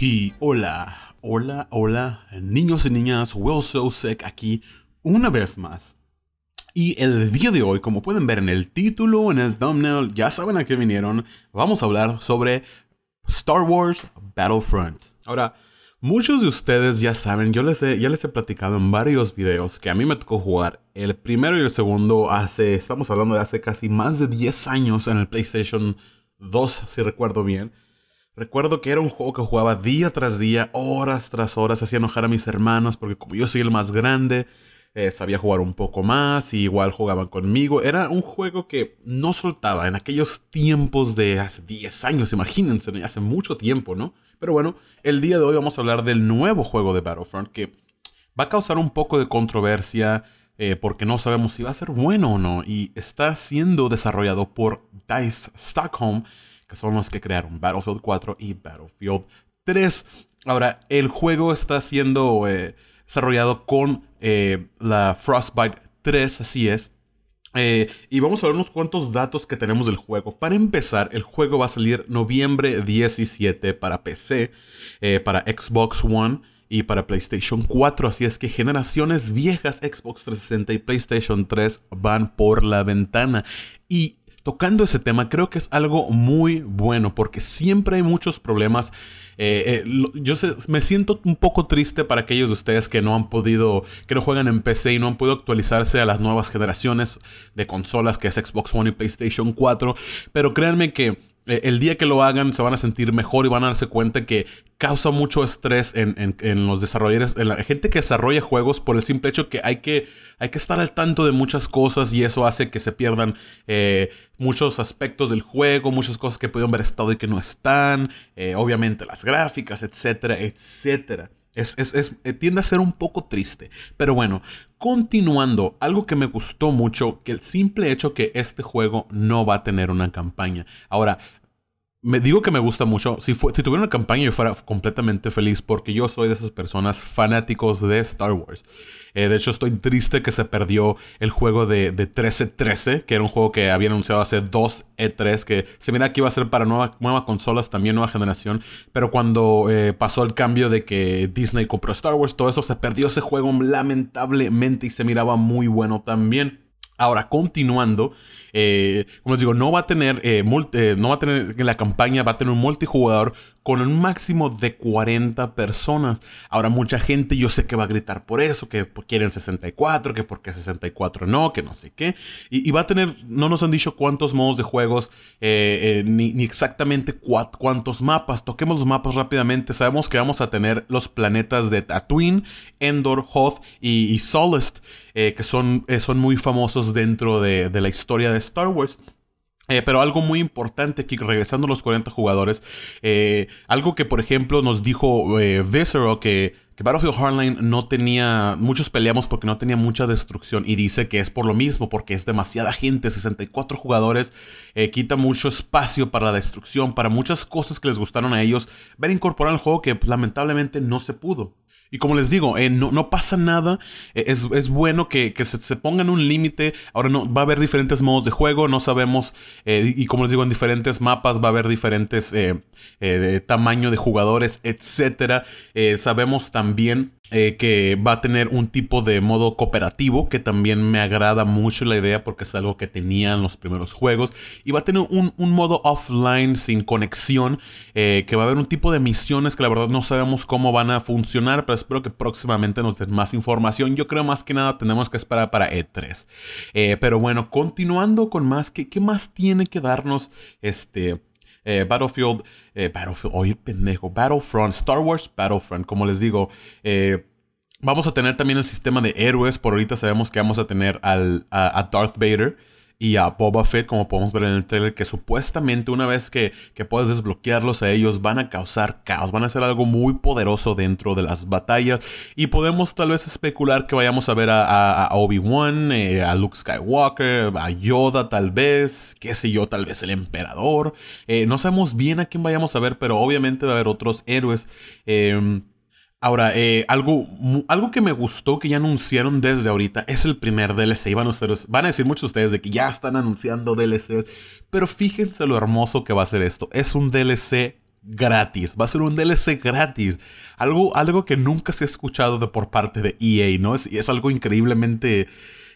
Y hola, hola, hola, niños y niñas, Will Sosek aquí una vez más. Y el día de hoy, como pueden ver en el título, en el thumbnail, ya saben a qué vinieron, vamos a hablar sobre Star Wars Battlefront. Ahora, Muchos de ustedes ya saben, yo les he, ya les he platicado en varios videos que a mí me tocó jugar el primero y el segundo hace, estamos hablando de hace casi más de 10 años en el PlayStation 2, si recuerdo bien. Recuerdo que era un juego que jugaba día tras día, horas tras horas, hacía enojar a mis hermanos porque como yo soy el más grande, eh, sabía jugar un poco más y igual jugaban conmigo. Era un juego que no soltaba en aquellos tiempos de hace 10 años, imagínense, hace mucho tiempo, ¿no? Pero bueno, el día de hoy vamos a hablar del nuevo juego de Battlefront que va a causar un poco de controversia eh, porque no sabemos si va a ser bueno o no. Y está siendo desarrollado por Dice Stockholm, que son los que crearon Battlefield 4 y Battlefield 3. Ahora, el juego está siendo eh, desarrollado con eh, la Frostbite 3, así es. Eh, y vamos a ver unos cuantos datos que tenemos del juego. Para empezar, el juego va a salir noviembre 17 para PC, eh, para Xbox One y para PlayStation 4. Así es que generaciones viejas Xbox 360 y PlayStation 3 van por la ventana. Y tocando ese tema, creo que es algo muy bueno porque siempre hay muchos problemas. Eh, eh, yo me siento un poco triste para aquellos de ustedes que no han podido, que no juegan en PC y no han podido actualizarse a las nuevas generaciones de consolas que es Xbox One y PlayStation 4, pero créanme que eh, el día que lo hagan se van a sentir mejor y van a darse cuenta que causa mucho estrés en, los desarrolladores, en la gente que desarrolla juegos por el simple hecho que hay que, hay que estar al tanto de muchas cosas y eso hace que se pierdan eh, muchos aspectos del juego, muchas cosas que pudieron haber estado y que no están, eh, obviamente las gráficas, etcétera, etcétera. Es, es, tiende a ser un poco triste. Pero bueno, continuando, algo que me gustó mucho, que el simple hecho que este juego no va a tener una campaña. Ahora, me digo que me gusta mucho. Si, tuviera una campaña, yo fuera completamente feliz porque yo soy de esas personas fanáticos de Star Wars. Eh, de hecho, estoy triste que se perdió el juego de, de 1313, que era un juego que había anunciado hace 2 E3, que se mira que iba a ser para nuevas consolas, también nueva generación. Pero cuando eh, pasó el cambio de que Disney compró Star Wars, todo eso se perdió ese juego lamentablemente y se miraba muy bueno también. Ahora, continuando, eh, como les digo, no va a tener, eh, eh, no va a tener la campaña, va a tener un multijugador con un máximo de 40 personas. Ahora, mucha gente yo sé que va a gritar por eso, que quieren 64, que porque 64 no, que no sé qué. Y, va a tener, no nos han dicho cuántos modos de juegos, eh, ni, exactamente cuántos mapas. Toquemos los mapas rápidamente. Sabemos que vamos a tener los planetas de Tatooine, Endor, Hoth y, Solest, que son, son muy famosos dentro de, la historia de Star Wars. Eh, pero algo muy importante aquí, regresando a los 40 jugadores, eh, algo que por ejemplo nos dijo eh, que, Battlefield Hardline no tenía, muchos peleamos porque no tenía mucha destrucción y dice que es por lo mismo, porque es demasiada gente, 64 jugadores, eh, quita mucho espacio para la destrucción, para muchas cosas que les gustaron a ellos, ver incorporar el juego que lamentablemente no se pudo. Y como les digo, eh, no, pasa nada. Eh, es, bueno que, se, pongan un límite. Ahora no, va a haber diferentes modos de juego, no sabemos. Eh, y, como les digo, en diferentes mapas va a haber diferentes tamaños tamaño de jugadores, etc. sabemos también eh, que va a tener un tipo de modo cooperativo que también me agrada mucho la idea porque es algo que tenían los primeros juegos y va a tener un, modo offline sin conexión eh, que va a haber un tipo de misiones que la verdad no sabemos cómo van a funcionar pero espero que próximamente nos den más información yo creo más que nada tenemos que esperar para E3 eh, pero bueno continuando con más ¿qué, ¿qué, más tiene que darnos este eh, Battlefield, eh, Battlefield, oye pendejo, Battlefront, Star Wars Battlefront, como les digo. Eh, vamos a tener también el sistema de héroes, por ahorita sabemos que vamos a tener a Darth Vader y a Boba Fett, como podemos ver en el trailer, que supuestamente una vez que, puedes desbloquearlos a ellos van a causar caos, van a ser algo muy poderoso dentro de las batallas y podemos tal vez especular que vayamos a ver a, Obi-Wan, eh, a Luke Skywalker, a Yoda tal vez, qué sé yo, tal vez el emperador, eh, no sabemos bien a quién vayamos a ver, pero obviamente va a haber otros héroes. Eh, Ahora, eh, algo, algo que me gustó que ya anunciaron desde ahorita es el primer DLC. Van, a decir muchos de ustedes de que ya están anunciando DLCs, pero fíjense lo hermoso que va a ser esto. Es un DLC gratis. Va a ser un DLC gratis. Algo, algo que nunca se ha escuchado de por parte de EA, ¿no? Es, es algo increíblemente.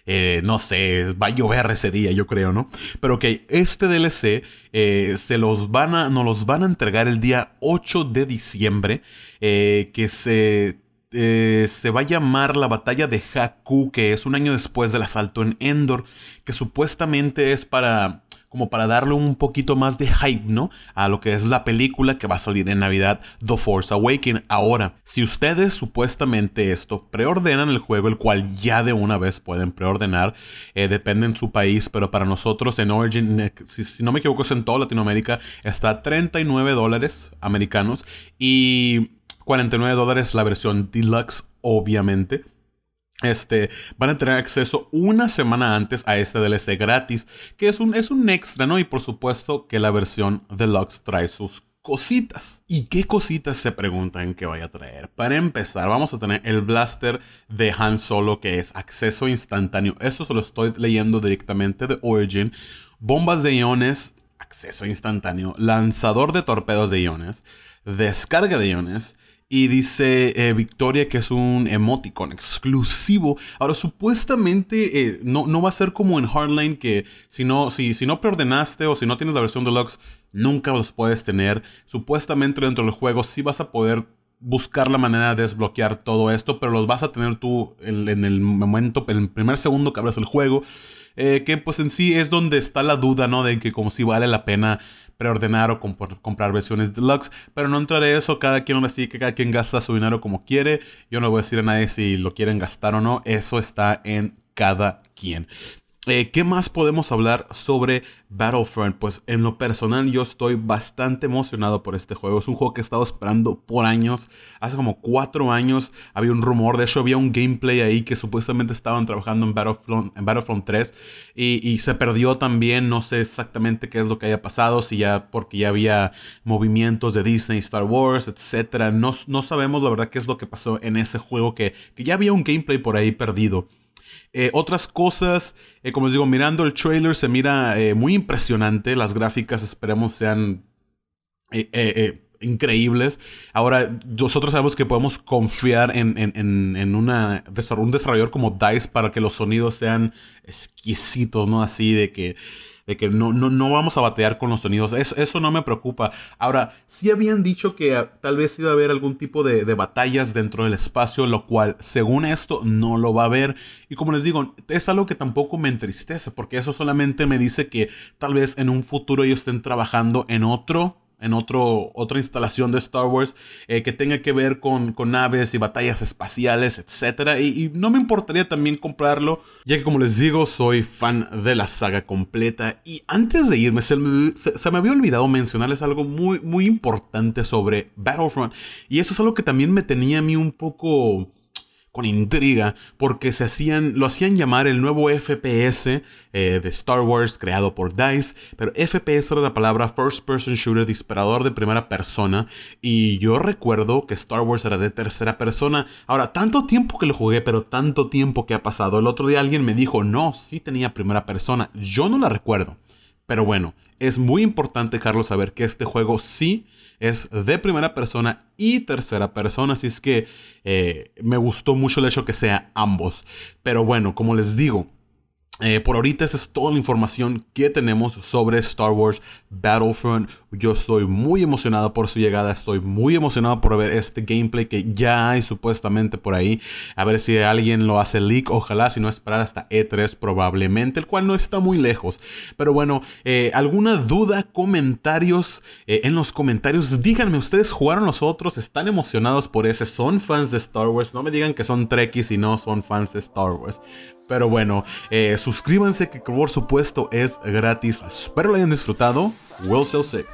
Eh, no sé, va a llover ese día, yo creo, ¿no? Pero que este DLC eh, se los van a, nos los van a entregar el día 8 de diciembre, eh, que se se va a llamar la batalla de Haku, que es un año después del asalto en Endor, que supuestamente es para como para darle un poquito más de hype, ¿no? A lo que es la película que va a salir en Navidad, The Force Awakens. Ahora, si ustedes supuestamente esto preordenan el juego, el cual ya de una vez pueden preordenar, eh, depende en su país, pero para nosotros en Origin, eh, si, si no me equivoco, es en toda Latinoamérica, está a 39 dólares americanos y 49 dólares la versión deluxe, obviamente. Este, van a tener acceso una semana antes a este DLC gratis, que es un, es un extra, ¿no? Y por supuesto que la versión deluxe trae sus cositas. ¿Y qué cositas se preguntan que vaya a traer? Para empezar, vamos a tener el blaster de Han Solo, que es acceso instantáneo. Eso se lo estoy leyendo directamente de Origin. Bombas de iones, acceso instantáneo. Lanzador de torpedos de iones. Descarga de iones y dice eh, Victoria que es un emoticon exclusivo. Ahora, supuestamente eh, no, no va a ser como en Hardline que si no, si, si no preordenaste o si no tienes la versión deluxe, nunca los puedes tener. Supuestamente dentro del juego sí vas a poder buscar la manera de desbloquear todo esto, pero los vas a tener tú en, el momento, en el primer segundo que abres el juego. Eh, que pues en sí es donde está la duda, ¿no? De que como si vale la pena preordenar o comprar versiones deluxe, pero no entraré eso, cada quien lo que cada quien gasta su dinero como quiere, yo no voy a decir a nadie si lo quieren gastar o no, eso está en cada quien. Eh, ¿Qué más podemos hablar sobre Battlefront? Pues en lo personal yo estoy bastante emocionado por este juego. Es un juego que he estado esperando por años. Hace como cuatro años había un rumor, de hecho había un gameplay ahí que supuestamente estaban trabajando en Battlefront, en 3 y, se perdió también. No sé exactamente qué es lo que haya pasado, si ya porque ya había movimientos de Disney, Star Wars, etc. No, sabemos la verdad qué es lo que pasó en ese juego que, que ya había un gameplay por ahí perdido. Eh, otras cosas, eh, como les digo, mirando el trailer se mira eh, muy impresionante. Las gráficas esperemos sean increíbles. Ahora, nosotros sabemos que podemos confiar en, una, un desarrollador como DICE para que los sonidos sean exquisitos, ¿no? Así de que, de que no, no, no vamos a batear con los sonidos. Eso, eso no me preocupa. Ahora, si habían dicho que ah, tal vez iba a haber algún tipo de, de batallas dentro del espacio, lo cual, según esto, no lo va a haber. Y como les digo, es algo que tampoco me entristece, porque eso solamente me dice que tal vez en un futuro ellos estén trabajando en otro en otro, otra instalación de Star Wars eh, que tenga que ver con, con naves y batallas espaciales, etc. Y, no me importaría también comprarlo, ya que como les digo, soy fan de la saga completa. Y antes de irme, se, me había olvidado mencionarles algo muy, muy importante sobre Battlefront. Y eso es algo que también me tenía a mí un poco con intriga porque se hacían, lo hacían llamar el nuevo FPS eh, de Star Wars creado por DICE, pero FPS era la palabra First Person Shooter, disparador de primera persona, y yo recuerdo que Star Wars era de tercera persona. Ahora, tanto tiempo que lo jugué, pero tanto tiempo que ha pasado. El otro día alguien me dijo, no, sí tenía primera persona, yo no la recuerdo. Pero bueno, es muy importante, Carlos, saber que este juego sí es de primera persona y tercera persona, así es que eh, me gustó mucho el hecho que sea ambos. Pero bueno, como les digo, eh, por ahorita esa es toda la información que tenemos sobre Star Wars Battlefront. Yo estoy muy emocionado por su llegada, estoy muy emocionado por ver este gameplay que ya hay supuestamente por ahí. A ver si alguien lo hace leak, ojalá si no esperar hasta E3 probablemente, el cual no está muy lejos. Pero bueno, eh, alguna duda, comentarios eh, en los comentarios, díganme, ¿ustedes jugaron los otros? ¿Están emocionados por ese? ¿Son fans de Star Wars? No me digan que son trekkies y no son fans de Star Wars. Pero bueno, eh, suscríbanse que por supuesto es gratis. Espero lo hayan disfrutado. Will Sell Sick.